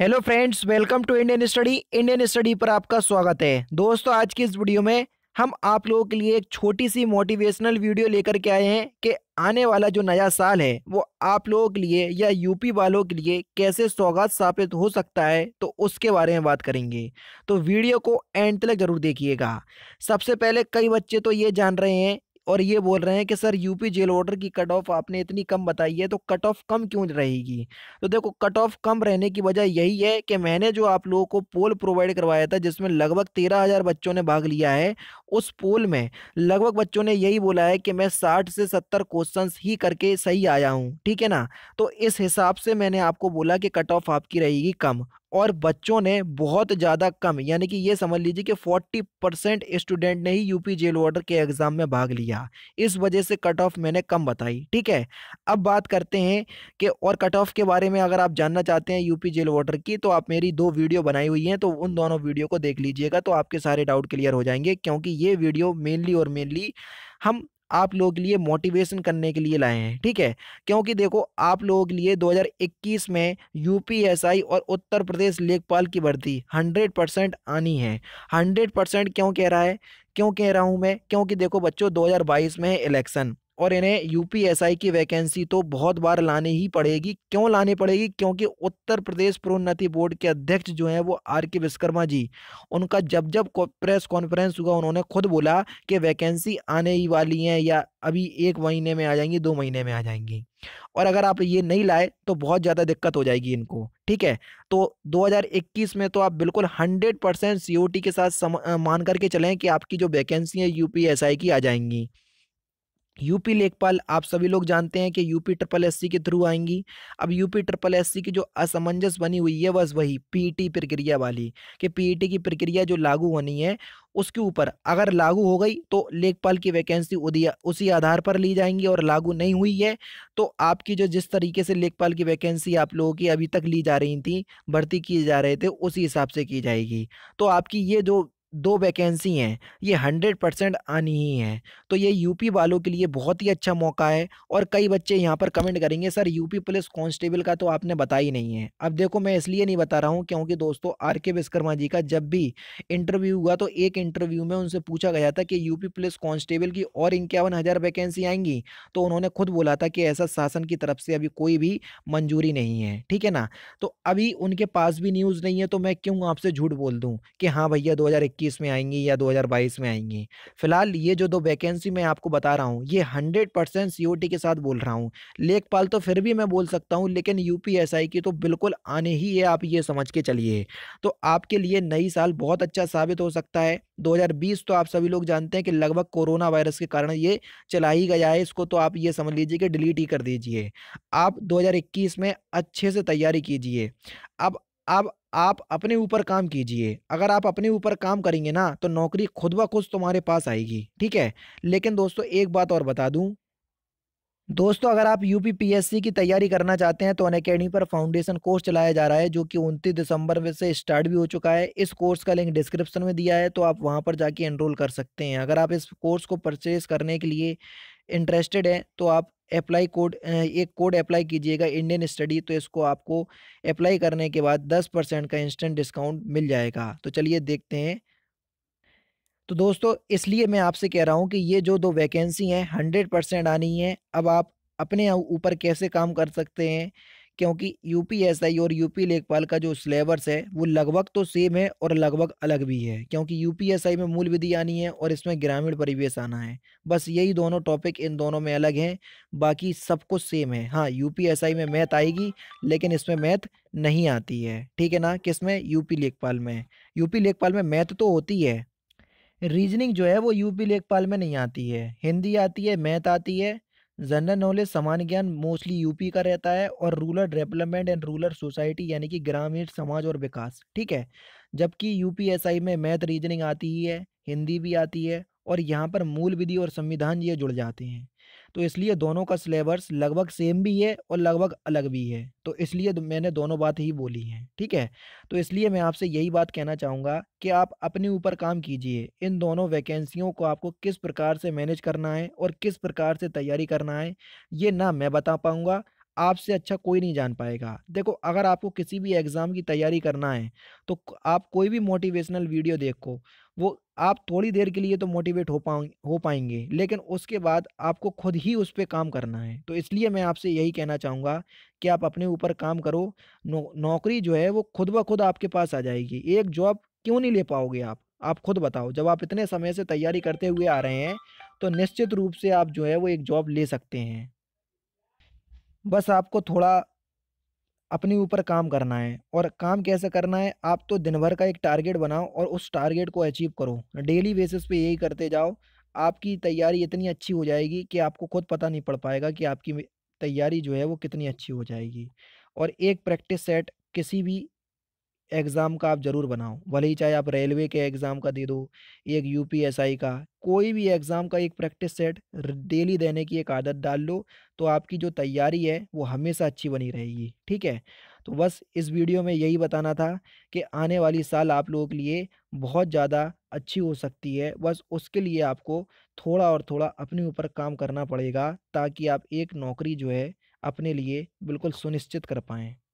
hello friends welcome to Indian study Indian study पर आपका स्वागत है दोस्तों आज की इस वीडियो में हम आप लोगों के लिए एक छोटी सी मोटिवेशनल वीडियो लेकर के आए हैं कि आने वाला जो नया साल है वो आप लोगों के लिए या यूपी वालों के लिए कैसे सौगात साबित हो सकता है तो उसके बारे में बात करेंगे तो वीडियो को एंड तक जरूर देखिएगा सबसे पहले कई बच्चे तो ये जान रहे हैं और ये बोल रहे हैं कि सर यूपी जेल ऑर्डर की कट ऑफ आपने इतनी कम बताई है तो कट ऑफ कम क्यों रहेगी तो देखो कट ऑफ कम रहने की वजह यही है कि मैंने जो आप लोगों को पोल प्रोवाइड करवाया था जिसमें लगभग तेरह हज़ार बच्चों ने भाग लिया है उस पोल में लगभग बच्चों ने यही बोला है कि मैं साठ से सत्तर क्वेश्चन ही करके सही आया हूँ ठीक है ना तो इस हिसाब से मैंने आपको बोला कि कट ऑफ आपकी रहेगी कम और बच्चों ने बहुत ज़्यादा कम यानी कि ये समझ लीजिए कि 40 परसेंट स्टूडेंट ने ही यूपी जेल वार्डर के एग्ज़ाम में भाग लिया इस वजह से कट ऑफ मैंने कम बताई ठीक है अब बात करते हैं कि और कट ऑफ के बारे में अगर आप जानना चाहते हैं यूपी जेल वार्डर की तो आप मेरी दो वीडियो बनाई हुई हैं तो उन दोनों वीडियो को देख लीजिएगा तो आपके सारे डाउट क्लियर हो जाएंगे क्योंकि ये वीडियो मेनली और मेनली हम आप लोगों के लिए मोटिवेशन करने के लिए लाए हैं ठीक है क्योंकि देखो आप लोगों के लिए 2021 में यूपीएसआई और उत्तर प्रदेश लेखपाल की भर्ती 100 परसेंट आनी है 100 परसेंट क्यों कह रहा है क्यों कह रहा हूँ मैं क्योंकि देखो बच्चों 2022 में है इलेक्शन और इन्हें यूपीएसआई की वैकेंसी तो बहुत बार लाने ही पड़ेगी क्यों लाने पड़ेगी क्योंकि उत्तर प्रदेश प्रोन्नति बोर्ड के अध्यक्ष जो हैं वो आर के विश्वकर्मा जी उनका जब जब प्रेस कॉन्फ्रेंस हुआ उन्होंने खुद बोला कि वैकेंसी आने ही वाली हैं या अभी एक महीने में आ जाएंगी दो महीने में आ जाएंगी और अगर आप ये नहीं लाए तो बहुत ज़्यादा दिक्कत हो जाएगी इनको ठीक है तो 2021 में तो आप बिल्कुल 100 परसेंट सी के साथ सम, मान करके चलें कि आपकी जो वैकेंसी है यूपीएसआई की आ जाएंगी यूपी लेखपाल आप सभी लोग जानते हैं कि यूपी ट्रिपल एससी के थ्रू आएंगी अब यूपी ट्रिपल एससी की जो असमंजस बनी हुई है बस वही पीईटी प्रक्रिया वाली कि पीईटी की प्रक्रिया जो लागू होनी है उसके ऊपर अगर लागू हो गई तो लेखपाल की वैकेंसी उसी आधार पर ली जाएंगी और लागू नहीं हुई है तो आपकी जो जिस तरीके से लेखपाल की वैकेंसी आप लोगों की अभी तक ली जा रही थी भर्ती किए जा रहे थे उसी हिसाब से की जाएगी तो आपकी ये जो दो वैकेंसी हैं ये हंड्रेड परसेंट आनी ही हैं तो ये यूपी वालों के लिए बहुत ही अच्छा मौका है और कई बच्चे यहाँ पर कमेंट करेंगे सर यूपी पुलिस कांस्टेबल का तो आपने बता ही नहीं है अब देखो मैं इसलिए नहीं बता रहा हूँ क्योंकि दोस्तों आर के विश्वकर्मा जी का जब भी इंटरव्यू हुआ तो एक इंटरव्यू में उनसे पूछा गया था कि यूपी पुलिस कॉन्स्टेबल की और इक्यावन हज़ार वैकेंसी आएंगी तो उन्होंने खुद बोला था कि ऐसा शासन की तरफ से अभी कोई भी मंजूरी नहीं है ठीक है ना तो अभी उनके पास भी न्यूज़ नहीं है तो मैं क्यों आपसे झूठ बोल दूँ कि हाँ भैया दो 2021 में आएंगी या 2022 में आएंगी फिलहाल ये जो दो वैकेंसी मैं आपको बता रहा हूँ ये 100 परसेंट सी के साथ बोल रहा हूँ लेखपाल तो फिर भी मैं बोल सकता हूँ लेकिन यू की तो बिल्कुल आने ही है आप ये समझ के चलिए तो आपके लिए नई साल बहुत अच्छा साबित हो सकता है 2020 तो आप सभी लोग जानते हैं कि लगभग कोरोना वायरस के कारण ये चला ही गया है इसको तो आप ये समझ लीजिए कि डिलीट ही कर दीजिए आप 2021 में अच्छे से तैयारी कीजिए अब अब आप अपने ऊपर काम कीजिए अगर आप अपने ऊपर काम करेंगे ना तो नौकरी खुद ब खुद तुम्हारे पास आएगी ठीक है लेकिन दोस्तों एक बात और बता दूं दोस्तों अगर आप यू पी की तैयारी करना चाहते हैं तो अन अकेडमी पर फाउंडेशन कोर्स चलाया जा रहा है जो कि उनतीस दिसंबर से स्टार्ट भी हो चुका है इस कोर्स का लिंक डिस्क्रिप्शन में दिया है तो आप वहां पर जाके एनरोल कर सकते हैं अगर आप इस कोर्स को परचेज करने के लिए इंटरेस्टेड हैं तो आप अप्लाई कोड एक कोड अप्लाई कीजिएगा इंडियन स्टडी तो इसको आपको अप्लाई करने के बाद दस परसेंट का इंस्टेंट डिस्काउंट मिल जाएगा तो चलिए देखते हैं तो दोस्तों इसलिए मैं आपसे कह रहा हूँ कि ये जो दो वैकेंसी हैं हंड्रेड परसेंट आनी है अब आप अपने ऊपर कैसे काम कर सकते हैं क्योंकि यू आई और पी लेखपाल का जो सिलेबस है वो लगभग तो सेम है और लगभग अलग भी है क्योंकि आई में मूल विधि आनी है और इसमें ग्रामीण परिवेश आना है बस यही दोनों टॉपिक इन दोनों में अलग हैं बाकी सब कुछ सेम है हाँ आई में मैथ आएगी लेकिन इसमें मैथ नहीं आती है ठीक है ना किस में पी लेखपाल में पी लेखपाल में मैथ तो होती है रीजनिंग जो है वो यूपी लेखपाल में नहीं आती है हिंदी आती है मैथ आती है जनरल नॉलेज सामान्य ज्ञान मोस्टली यूपी का रहता है और rural development and rural society यानी कि ग्रामीण समाज और विकास ठीक है जबकि यूपीएसआई में मैथ रीजनिंग आती ही है हिंदी भी आती है और यहाँ पर मूल विधि और संविधान ये जुड़ जाते हैं तो इसलिए दोनों का सिलेबस लगभग सेम भी है और लगभग अलग भी है तो इसलिए मैंने दोनों बात ही बोली हैं ठीक है तो इसलिए मैं आपसे यही बात कहना चाहूँगा कि आप अपने ऊपर काम कीजिए इन दोनों वैकेंसियों को आपको किस प्रकार से मैनेज करना है और किस प्रकार से तैयारी करना है ये ना मैं बता पाऊँगा आपसे अच्छा कोई नहीं जान पाएगा देखो अगर आपको किसी भी एग्ज़ाम की तैयारी करना है तो आप कोई भी मोटिवेशनल वीडियो देखो वो आप थोड़ी देर के लिए तो मोटिवेट हो पाओ हो पाएंगे लेकिन उसके बाद आपको खुद ही उस पर काम करना है तो इसलिए मैं आपसे यही कहना चाहूँगा कि आप अपने ऊपर काम करो नौ, नौकरी जो है वो खुद ब खुद आपके पास आ जाएगी एक जॉब क्यों नहीं ले पाओगे आप आप खुद बताओ जब आप इतने समय से तैयारी करते हुए आ रहे हैं तो निश्चित रूप से आप जो है वो एक जॉब ले सकते हैं बस आपको थोड़ा अपने ऊपर काम करना है और काम कैसे करना है आप तो दिन भर का एक टारगेट बनाओ और उस टारगेट को अचीव करो डेली बेसिस पे यही करते जाओ आपकी तैयारी इतनी अच्छी हो जाएगी कि आपको खुद पता नहीं पड़ पाएगा कि आपकी तैयारी जो है वो कितनी अच्छी हो जाएगी और एक प्रैक्टिस सेट किसी भी एग्ज़ाम का आप ज़रूर बनाओ भले ही चाहे आप रेलवे के एग्ज़ाम का दे दो एक यूपीएसआई का कोई भी एग्ज़ाम का एक प्रैक्टिस सेट डेली देने की एक आदत डाल लो तो आपकी जो तैयारी है वो हमेशा अच्छी बनी रहेगी ठीक है तो बस इस वीडियो में यही बताना था कि आने वाली साल आप लोगों के लिए बहुत ज़्यादा अच्छी हो सकती है बस उसके लिए आपको थोड़ा और थोड़ा अपने ऊपर काम करना पड़ेगा ताकि आप एक नौकरी जो है अपने लिए बिल्कुल सुनिश्चित कर पाएँ